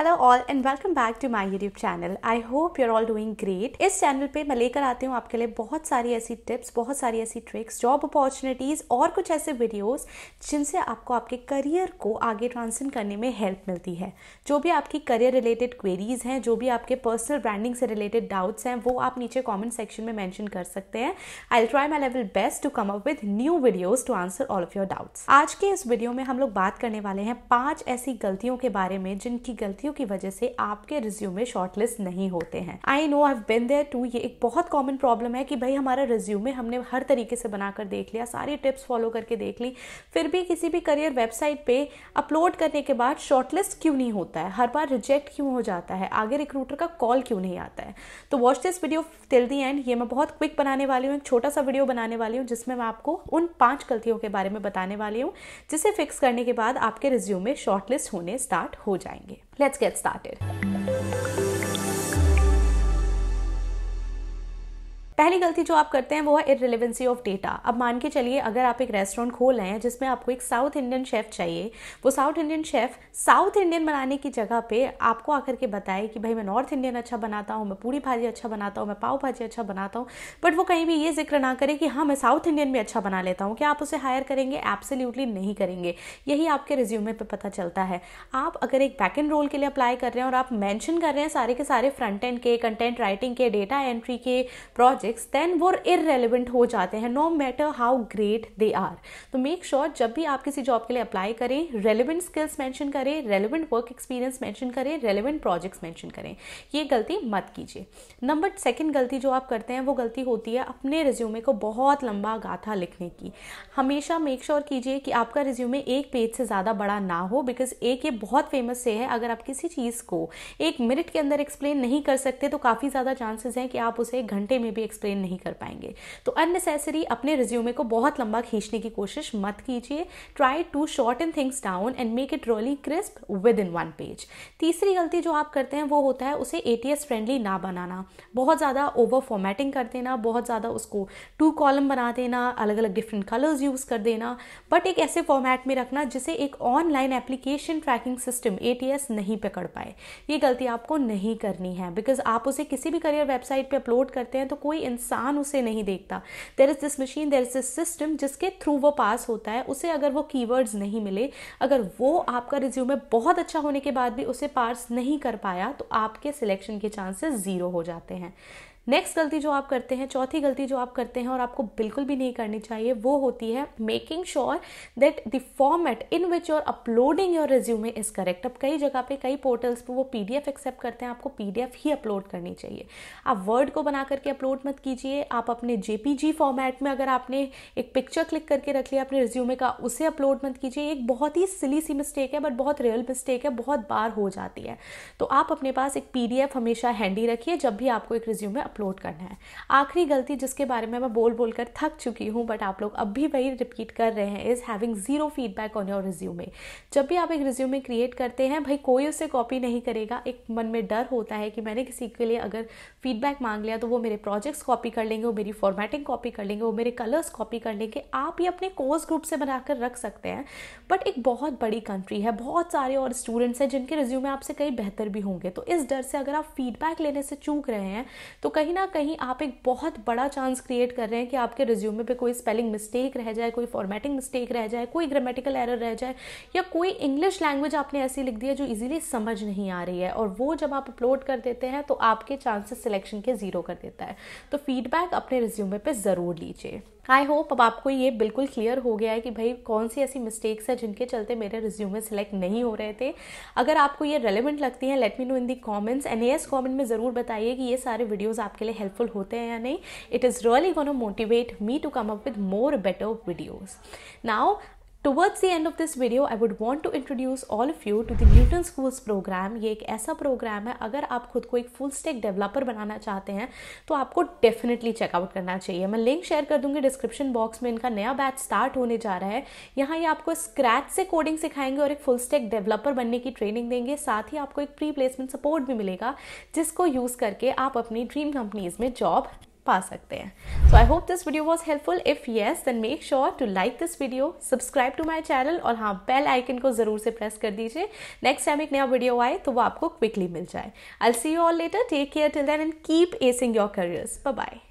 Hello all and welcome back to my YouTube channel I hope you're all doing great इस channel पे मैं लेकर आती हूँ आपके लिए बहुत सारी ऐसी टिप्स बहुत सारी ऐसी ट्रिक्स जॉब अपॉर्चुनिटीज़ और कुछ ऐसे वीडियोस जिनसे आपको आपके करियर को आगे ट्रांसन करने में हेल्प मिलती है जो भी आपकी करियर रिलेटेड क्वेरीज हैं जो भी आपके पर्सनल ब्रांडिंग से रिलेटेड डाउट्स हैं वो आप नीचे कॉमेंट सेक्शन में मैंशन कर सकते हैं I try my level best to come up with new videos to answer all of your doubts आज के इस वीडियो में हम लोग बात करने वाले हैं पाँच ऐसी गलतियों के बारे में जिनकी गलती गलतियों की वजह से आपके रिज्यूमे शॉर्टलिस्ट नहीं होते हैं I know I been there too ये एक बहुत कॉमन प्रॉब्लम है कि भाई हमारा रिज्यूमे हमने हर तरीके से बनाकर देख लिया सारी टिप्स फॉलो करके देख ली फिर भी किसी भी करियर वेबसाइट पे अपलोड करने के बाद शॉर्टलिस्ट क्यों नहीं होता है हर बार रिजेक्ट क्यों हो जाता है आगे रिक्रूटर का कॉल क्यों नहीं आता है तो watch this video till the end ये मैं बहुत क्विक बनाने वाली हूँ एक छोटा सा वीडियो बनाने वाली हूँ जिसमें मैं आपको उन पांच गलतियों के बारे में बताने वाली हूँ जिसे फिक्स करने के बाद आपके रिज्यूमे शॉर्टलिस्ट होने स्टार्ट हो जाएंगे Let's get started. पहली गलती जो आप करते हैं वो है इरेलीवेंसी ऑफ डेटा अब मान के चलिए अगर आप एक रेस्टोरेंट खोल रहे हैं जिसमें आपको एक साउथ इंडियन शेफ़ चाहिए वो south Indian chef south Indian बनाने की जगह पे आपको आकर के बताए कि भाई मैं नॉर्थ इंडियन अच्छा बनाता हूँ मैं पूरी भाजी अच्छा बनाता हूँ मैं पाव भाजी अच्छा बनाता हूँ बट वो कहीं भी ये जिक्र ना करे कि हाँ मैं साउथ इंडियन भी अच्छा बना लेता हूँ क्या आप उसे हायर करेंगे एब्सोल्युटली नहीं करेंगे यही आपके रिज्यूमे पर पता चलता है आप अगर एक बैक एंड रोल के लिए अप्लाई कर रहे हैं और आप मैंशन कर रहे हैं सारे के सारे फ्रंट एंड के कंटेंट राइटिंग के डेटा एंट्री के प्रोजेक्ट प्रोजेक्ट्स देन वो इरेलीवेंट हो जाते हैं no matter how great they are तो मेक श्योर sure जब भी आप किसी जॉब के लिए अप्लाई करें रेलिवेंट स्किल्स मैंशन करें रेलिवेंट वर्क एक्सपीरियंस मैंशन करें रेलिवेंट प्रोजेक्ट्स मैंशन करें ये गलती मत कीजिए नंबर सेकेंड गलती जो आप करते हैं वो गलती होती है अपने रिज्यूमे को बहुत लंबा गाथा लिखने की हमेशा मेक श्योर sure कीजिए कि आपका रिज्यूमे एक पेज से ज़्यादा बड़ा ना हो बिकॉज एक ये बहुत फेमस से है अगर आप किसी चीज़ को एक मिनट के अंदर एक्सप्लेन नहीं कर सकते तो काफ़ी ज़्यादा चांसेस हैं कि आप उसे घंटे में भी एक्सप्लेन नहीं कर पाएंगे तो अननेसेसरी अपने रिज्यूमे को बहुत लंबा खींचने की कोशिश मत कीजिए try to shorten things down and make it really crisp within one page तीसरी गलती जो आप करते हैं वो होता है उसे ए फ्रेंडली ना बनाना बहुत ज़्यादा ओवर फॉर्मेटिंग कर देना बहुत ज़्यादा उसको टू कॉलम बना देना अलग अलग डिफरेंट कलर्स यूज़ कर देना बट एक ऐसे फॉर्मेट में रखना जिसे एक ऑनलाइन एप्लीकेशन ट्रैकिंग सिस्टम ए नहीं पकड़ पाए ये गलती आपको नहीं करनी है बिकॉज आप उसे किसी भी करियर वेबसाइट पर अपलोड करते हैं तो कोई इंसान उसे नहीं देखता there is this machine there is this system जिसके थ्रू वो पास होता है उसे अगर वो कीवर्ड्स नहीं मिले अगर वो आपका रिज्यूमे बहुत अच्छा होने के बाद भी उसे पास नहीं कर पाया तो आपके सिलेक्शन के चांसेस ज़ीरो हो जाते हैं नेक्स्ट गलती जो आप करते हैं चौथी गलती जो आप करते हैं और आपको बिल्कुल भी नहीं करनी चाहिए वो होती है making sure that the format in which you're uploading your resume is correct अब कई जगह पे कई पोर्टल्स पे वो पीडीएफ एक्सेप्ट करते हैं आपको पीडीएफ ही अपलोड करनी चाहिए आप वर्ड को बना करके अपलोड मत कीजिए आप अपने जेपीजी फॉर्मेट में अगर आपने एक पिक्चर क्लिक करके रख लिया अपने रिज्यूमे का उसे अपलोड मत कीजिए एक बहुत ही सिली सी मिस्टेक है बट बहुत रियल मिस्टेक है बहुत बार हो जाती है तो आप अपने पास एक पीडीएफ हमेशा हैंडी रखिए जब भी आपको एक रिज्यूमे अपलोड करना है आखिरी गलती जिसके बारे में मैं बोल बोल कर थक चुकी हूँ बट आप लोग अब भी वही रिपीट कर रहे हैं is having zero feedback on your resume जब भी आप एक रिज्यूमे क्रिएट करते हैं भाई कोई उसे कॉपी नहीं करेगा एक मन में डर होता है कि मैंने किसी के लिए अगर फीडबैक मांग लिया तो वो मेरे प्रोजेक्ट्स कॉपी कर लेंगे वो मेरी फॉर्मेटिंग कॉपी कर लेंगे वो मेरे कलर्स कॉपी कर लेंगे आप ये अपने कोर्स ग्रुप से बनाकर रख सकते हैं बट एक बहुत बड़ी कंट्री है बहुत सारे और स्टूडेंट्स हैं जिनके रिज्यूमे आपसे कहीं बेहतर भी होंगे तो इस डर से अगर आप फीडबैक लेने से चूक रहे हैं तो कहीं कहीं ना कहीं आप एक बहुत बड़ा चांस क्रिएट कर रहे हैं कि आपके रिज्यूमे पे कोई स्पेलिंग मिस्टेक रह जाए कोई फॉर्मेटिंग मिस्टेक रह जाए कोई ग्रामेटिकल एरर रह जाए या कोई इंग्लिश लैंग्वेज आपने ऐसी लिख दी है जो इजीली समझ नहीं आ रही है और वो जब आप अपलोड कर देते हैं तो आपके चांसेस सिलेक्शन के ज़ीरो कर देता है तो फीडबैक अपने रिज्यूमे पर ज़रूर लीजिए आई होप अब आपको ये बिल्कुल क्लियर हो गया है कि भाई कौन सी ऐसी मिस्टेक्स है जिनके चलते मेरे रिज्यूमे सेलेक्ट नहीं हो रहे थे अगर आपको ये रेलिवेंट लगती हैं let me know in the comments एन एस कॉमेंट में ज़रूर बताइए कि ये सारे वीडियोज़ आपके लिए हेल्पफुल होते हैं या नहीं it is really gonna motivate me to come up with more better videos now towards the end of this video I would want to introduce all of you to the Newton schools program ये एक ऐसा programme है अगर आप खुद को एक full stack developer बनाना चाहते हैं तो आपको डेफिनेटली चेकआउट करना चाहिए मैं लिंक शेयर कर दूंगी डिस्क्रिप्शन बॉक्स में इनका नया बैच स्टार्ट होने जा रहा है यहाँ ये आपको स्क्रैच से कोडिंग सिखाएंगे और एक फुल स्टेक डेवलपर बनने की ट्रेनिंग देंगे साथ ही आपको एक प्री प्लेसमेंट सपोर्ट भी मिलेगा जिसको यूज़ करके आप अपनी ड्रीम कंपनीज में जॉब पा सकते हैं so I hope this video was helpful if yes then make sure to like this video subscribe to my channel और हाँ बेल आइकन को ज़रूर से प्रेस कर दीजिए नेक्स्ट टाइम एक नया वीडियो आए तो वो आपको क्विकली मिल जाए I see you all later take care till then and keep acing your careers bye